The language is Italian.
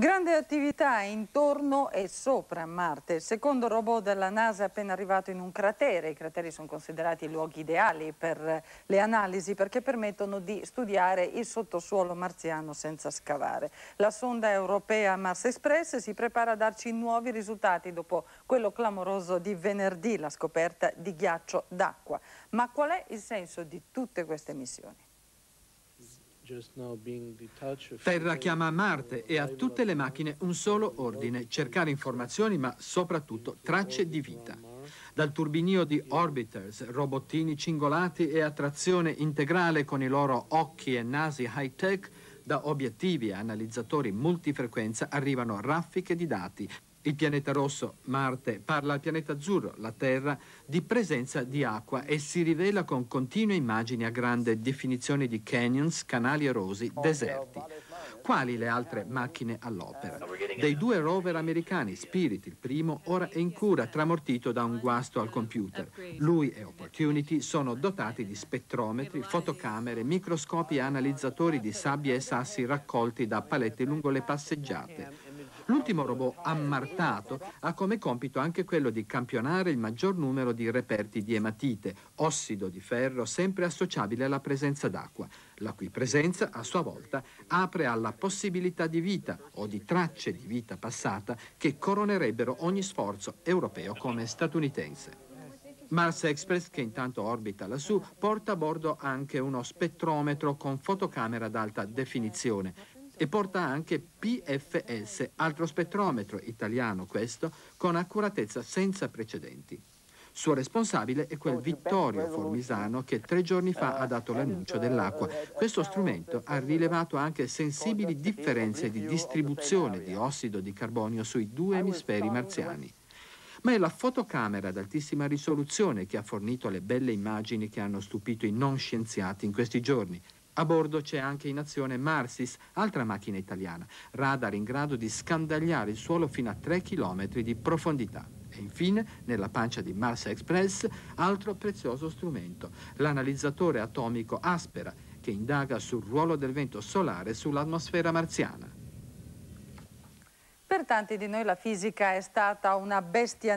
Grande attività intorno e sopra Marte. Il secondo robot della NASA è appena arrivato in un cratere. I crateri sono considerati luoghi ideali per le analisi perché permettono di studiare il sottosuolo marziano senza scavare. La sonda europea Mars Express si prepara a darci nuovi risultati dopo quello clamoroso di venerdì, la scoperta di ghiaccio d'acqua. Ma qual è il senso di tutte queste missioni? Terra chiama a Marte e a tutte le macchine un solo ordine, cercare informazioni ma soprattutto tracce di vita. Dal turbinio di orbiters, robottini cingolati e a trazione integrale con i loro occhi e nasi high-tech, da obiettivi e analizzatori multifrequenza arrivano raffiche di dati, il pianeta rosso, Marte, parla al pianeta azzurro, la Terra, di presenza di acqua e si rivela con continue immagini a grande definizione di canyons, canali erosi, deserti. Quali le altre macchine all'opera? Dei due rover americani, Spirit, il primo, ora è in cura, tramortito da un guasto al computer. Lui e Opportunity sono dotati di spettrometri, fotocamere, microscopi e analizzatori di sabbie e sassi raccolti da paletti lungo le passeggiate L'ultimo robot ammartato ha come compito anche quello di campionare il maggior numero di reperti di ematite, ossido di ferro sempre associabile alla presenza d'acqua, la cui presenza a sua volta apre alla possibilità di vita o di tracce di vita passata che coronerebbero ogni sforzo europeo come statunitense. Mars Express, che intanto orbita lassù, porta a bordo anche uno spettrometro con fotocamera d'alta definizione e porta anche PFS, altro spettrometro italiano questo, con accuratezza senza precedenti. Suo responsabile è quel Vittorio Formisano che tre giorni fa ha ah, dato eh, l'annuncio eh, dell'acqua. Eh, questo strumento ha rilevato anche sensibili differenze di distribuzione di ossido di carbonio sui due emisferi marziani. Ma è la fotocamera ad altissima risoluzione che ha fornito le belle immagini che hanno stupito i non scienziati in questi giorni. A bordo c'è anche in azione Marsis, altra macchina italiana, radar in grado di scandagliare il suolo fino a 3 km di profondità. E infine, nella pancia di Mars Express, altro prezioso strumento, l'analizzatore atomico Aspera, che indaga sul ruolo del vento solare sull'atmosfera marziana. Per tanti di noi la fisica è stata una bestia